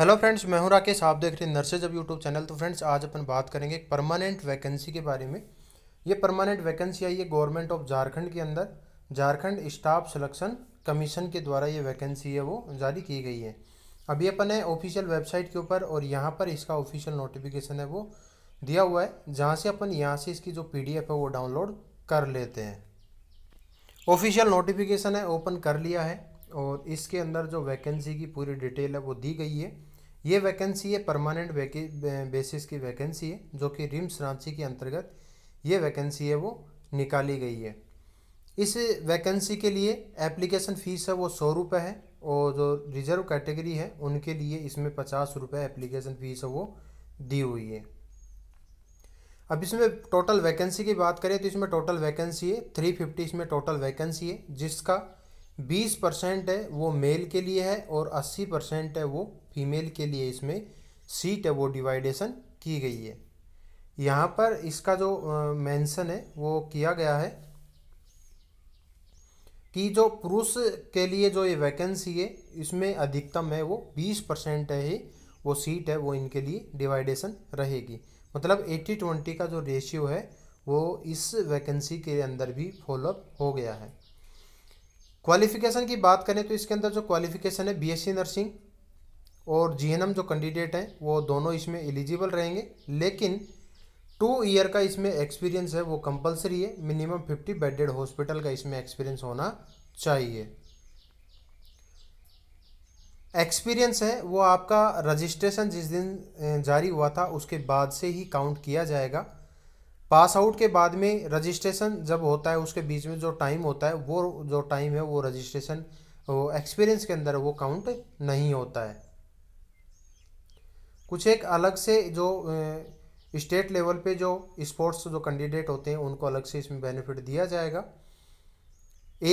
hello friends मैं हूं राकेश आप देख रहे हैं नर्सेज अब यूट्यूब चैनल तो फ्रेंड्स आज अपन बात करेंगे परमानेंट वैकेंसी के बारे में ये परमानेंट वैकेंसी आई है गवर्नमेंट ऑफ झारखंड के अंदर झारखंड स्टाफ सिलेक्शन कमीशन के द्वारा ये वैकेंसी है वो जारी की गई है अभी अपन है ऑफिशियल वेबसाइट के ऊपर और यहाँ पर इसका ऑफिशियल नोटिफिकेशन है वो दिया हुआ है जहाँ से अपन यहाँ से इसकी जो पी है वो डाउनलोड कर लेते हैं ऑफिशियल नोटिफिकेशन है ओपन कर लिया है और इसके अंदर जो वैकेंसी की पूरी डिटेल है वो दी गई है ये वैकेंसी है परमानेंट बेसिस की वैकेंसी है जो कि रिम्स रांची के अंतर्गत ये वैकेंसी है वो निकाली गई है इस वैकेंसी के लिए एप्लीकेशन फ़ीस है वो सौ रुपये है और जो रिजर्व कैटेगरी है उनके लिए इसमें पचास रुपये एप्लीकेशन फ़ीस है वो दी हुई है अब इसमें टोटल वैकेंसी की बात करें तो इसमें टोटल वैकेंसी है थ्री फिफ्टी इसमें टोटल वैकेंसी है जिसका बीस परसेंट है वो मेल के लिए है और अस्सी परसेंट है वो फीमेल के लिए इसमें सीट है वो डिवाइडेशन की गई है यहाँ पर इसका जो मेंशन है वो किया गया है कि जो पुरुष के लिए जो ये वैकेंसी है इसमें अधिकतम है वो बीस परसेंट है ही वो सीट है वो इनके लिए डिवाइडेशन रहेगी मतलब एट्टी ट्वेंटी का जो रेशियो है वो इस वैकेंसी के अंदर भी फॉलोअप हो गया है क्वालिफिकेशन की बात करें तो इसके अंदर जो क्वालिफिकेशन है बीएससी नर्सिंग और जी जो कैंडिडेट हैं वो दोनों इसमें एलिजिबल रहेंगे लेकिन टू ईयर का इसमें एक्सपीरियंस है वो कंपलसरी है मिनिमम फिफ्टी बेडेड हॉस्पिटल का इसमें एक्सपीरियंस होना चाहिए एक्सपीरियंस है वो आपका रजिस्ट्रेशन जिस दिन जारी हुआ था उसके बाद से ही काउंट किया जाएगा पास आउट के बाद में रजिस्ट्रेशन जब होता है उसके बीच में जो टाइम होता है वो जो टाइम है वो रजिस्ट्रेशन एक्सपीरियंस के अंदर वो काउंट नहीं होता है कुछ एक अलग से जो स्टेट लेवल पे जो स्पोर्ट्स जो कैंडिडेट होते हैं उनको अलग से इसमें बेनिफिट दिया जाएगा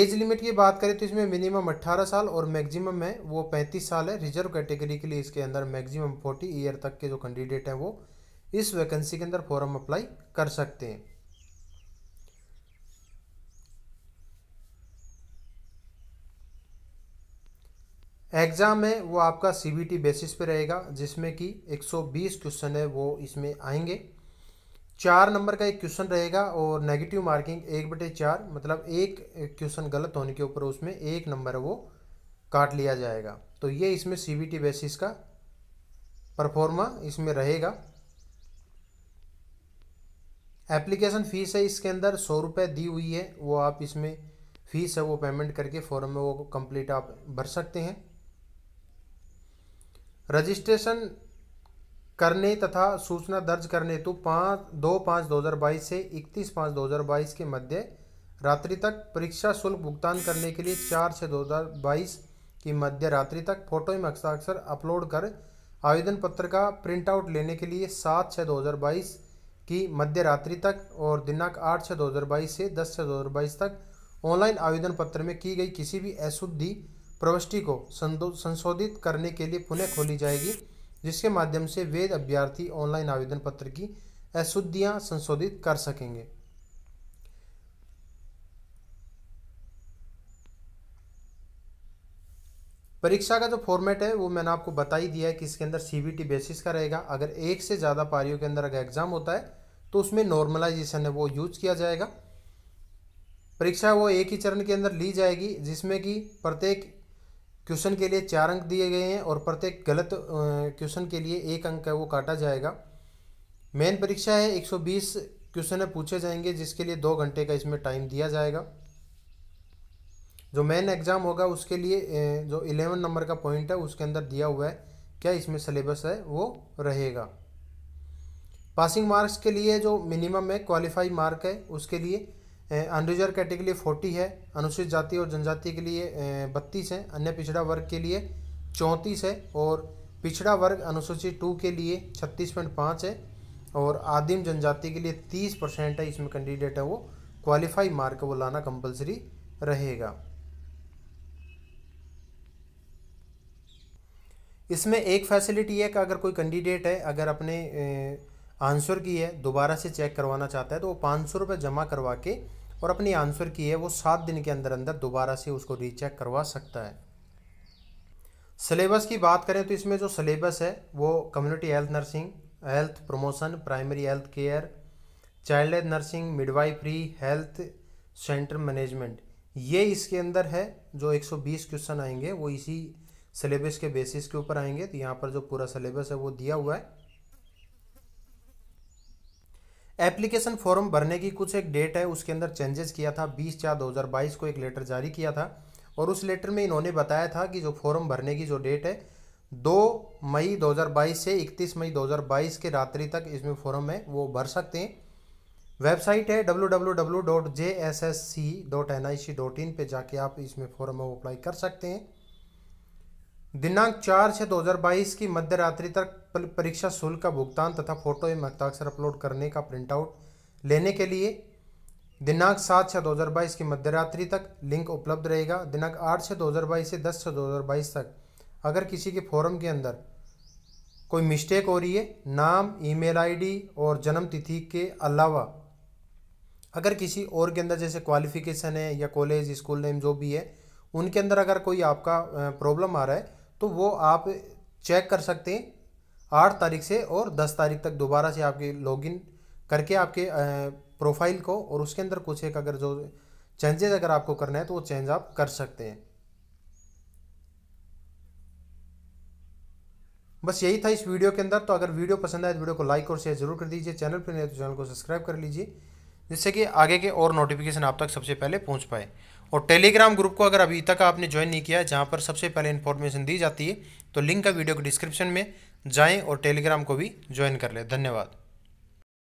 एज लिमिट की बात करें तो इसमें मिनिमम 18 साल और मैक्सिमम है वो 35 साल है रिजर्व कैटेगरी के लिए इसके अंदर मैक्सिमम 40 ईयर तक के जो कैंडिडेट हैं वो इस वैकेंसी के अंदर फॉर्म अप्लाई कर सकते हैं एग्ज़ाम है वो आपका सीबीटी बेसिस पे रहेगा जिसमें कि 120 क्वेश्चन है वो इसमें आएंगे चार नंबर का एक क्वेश्चन रहेगा और नेगेटिव मार्किंग एक बटे चार मतलब एक क्वेश्चन गलत होने के ऊपर उसमें एक नंबर वो काट लिया जाएगा तो ये इसमें सीबीटी बेसिस का परफॉर्मा इसमें रहेगा एप्लीकेशन फ़ीस है इसके अंदर सौ रुपये दी हुई है वो आप इसमें फ़ीस है वो पेमेंट करके फॉर्म में वो कंप्लीट आप भर सकते हैं रजिस्ट्रेशन करने तथा सूचना दर्ज करने हेतु पाँच दो पाँच दो हज़ार बाईस से इकतीस पाँच दो हज़ार बाईस के मध्य रात्रि तक परीक्षा शुल्क भुगतान करने के लिए चार छः दो हज़ार बाईस की मध्य रात्रि तक फोटो एवं हस्ताक्षर अपलोड कर आवेदन पत्र का प्रिंट आउट लेने के लिए सात छः दो हज़ार बाईस की मध्य रात्रि तक और दिनांक आठ छः दो हज़ार बाईस से दस छः दो हज़ार बाईस तक ऑनलाइन आवेदन पत्र में की गई किसी भी अशुद्धि प्रविष्टि को संशोधित करने के लिए पुनः खोली जाएगी जिसके माध्यम से वेद अभ्यर्थी ऑनलाइन आवेदन पत्र की अशुद्धियाँ संशोधित कर सकेंगे परीक्षा का जो फॉर्मेट है वो मैंने आपको बता ही दिया है कि इसके अंदर सीबीटी बेसिस का रहेगा अगर एक से ज़्यादा पारियों के अंदर अगर एग्ज़ाम होता है तो उसमें नॉर्मलाइजेशन है वो यूज किया जाएगा परीक्षा वो एक ही चरण के अंदर ली जाएगी जिसमें कि प्रत्येक क्वेश्चन के लिए चार अंक दिए गए हैं और प्रत्येक गलत क्वेश्चन के लिए एक अंक है वो काटा जाएगा मेन परीक्षा है 120 क्वेश्चन है पूछे जाएंगे जिसके लिए दो घंटे का इसमें टाइम दिया जाएगा जो मेन एग्ज़ाम होगा उसके लिए जो इलेवन नंबर का पॉइंट है उसके अंदर दिया हुआ है क्या इसमें सिलेबस है वो रहेगा पासिंग मार्क्स के लिए जो मिनिमम है क्वालिफाई मार्क है उसके लिए अनरिजर्व कैटेगरी फोर्टी है अनुसूचित जाति और जनजाति के लिए बत्तीस है अन्य पिछड़ा वर्ग के लिए चौंतीस है और पिछड़ा वर्ग अनुसूचित टू के लिए छत्तीस पॉइंट पाँच है और आदिम जनजाति के लिए तीस परसेंट है इसमें कैंडिडेट है वो क्वालिफाई मार्क वो लाना कंपलसरी रहेगा इसमें एक फैसिलिटी है कि अगर कोई कैंडिडेट है अगर अपने ए, आंसर की है दोबारा से चेक करवाना चाहता है तो वो पाँच सौ रुपये जमा करवा के और अपनी आंसर की है वो सात दिन के अंदर अंदर दोबारा से उसको रीचेक करवा सकता है सलेबस की बात करें तो इसमें जो सलेबस है वो community health nursing health promotion primary health care child health nursing midwifery health centre management ये इसके अंदर है जो 120 क्वेश्चन आएंगे वो इसी सलेबस के बेसिस के ऊपर आएंगे तो यहाँ पर जो पूरा सलेबस है वो दिया हुआ है एप्लीकेशन फॉर्म भरने की कुछ एक डेट है उसके अंदर चेंजेस किया था बीस चार दो हज़ार बाईस को एक लेटर जारी किया था और उस लेटर में इन्होंने बताया था कि जो फॉर्म भरने की जो डेट है दो मई 2022 से 31 मई 2022 के रात्रि तक इसमें फॉर्म है वो भर सकते हैं वेबसाइट है डब्ल्यू पे जाके आप इसमें फॉर्म वो अप्लाई कर सकते हैं दिनांक चार छः दो हज़ार बाईस की मध्य रात्रि तक परीक्षा शुल्क का भुगतान तथा फोटो एवं हस्ताक्षर अपलोड करने का प्रिंटआउट लेने के लिए दिनांक सात छः दो हज़ार बाईस की मध्यरात्रि तक लिंक उपलब्ध रहेगा दिनांक आठ छः दो हज़ार बाईस से दस छः दो हज़ार बाईस तक अगर किसी के फॉरम के अंदर कोई मिस्टेक हो रही है नाम ईमेल आईडी और जन्म तिथि के अलावा अगर किसी और के अंदर जैसे क्वालिफिकेशन है या कॉलेज स्कूल नेम जो भी है उनके अंदर अगर कोई आपका प्रॉब्लम आ रहा है तो वो आप चेक कर सकते हैं आठ तारीख से और दस तारीख तक दोबारा से आपके लॉगिन करके आपके प्रोफाइल को और उसके अंदर कुछ एक अगर जो चेंजेस अगर आपको करना है तो वो चेंज आप कर सकते हैं बस यही था इस वीडियो के अंदर तो अगर वीडियो पसंद आए तो वीडियो को लाइक और शेयर जरूर कर दीजिए चैनल पर नहीं तो चैनल को सब्सक्राइब कर लीजिए जिससे कि आगे के और नोटिफिकेशन आप तक सबसे पहले पहुंच पाए और टेलीग्राम ग्रुप को अगर अभी तक आपने ज्वाइन नहीं किया जहाँ पर सबसे पहले इन्फॉर्मेशन दी जाती है तो लिंक का वीडियो के डिस्क्रिप्शन में जाएँ और टेलीग्राम को भी ज्वाइन कर लें धन्यवाद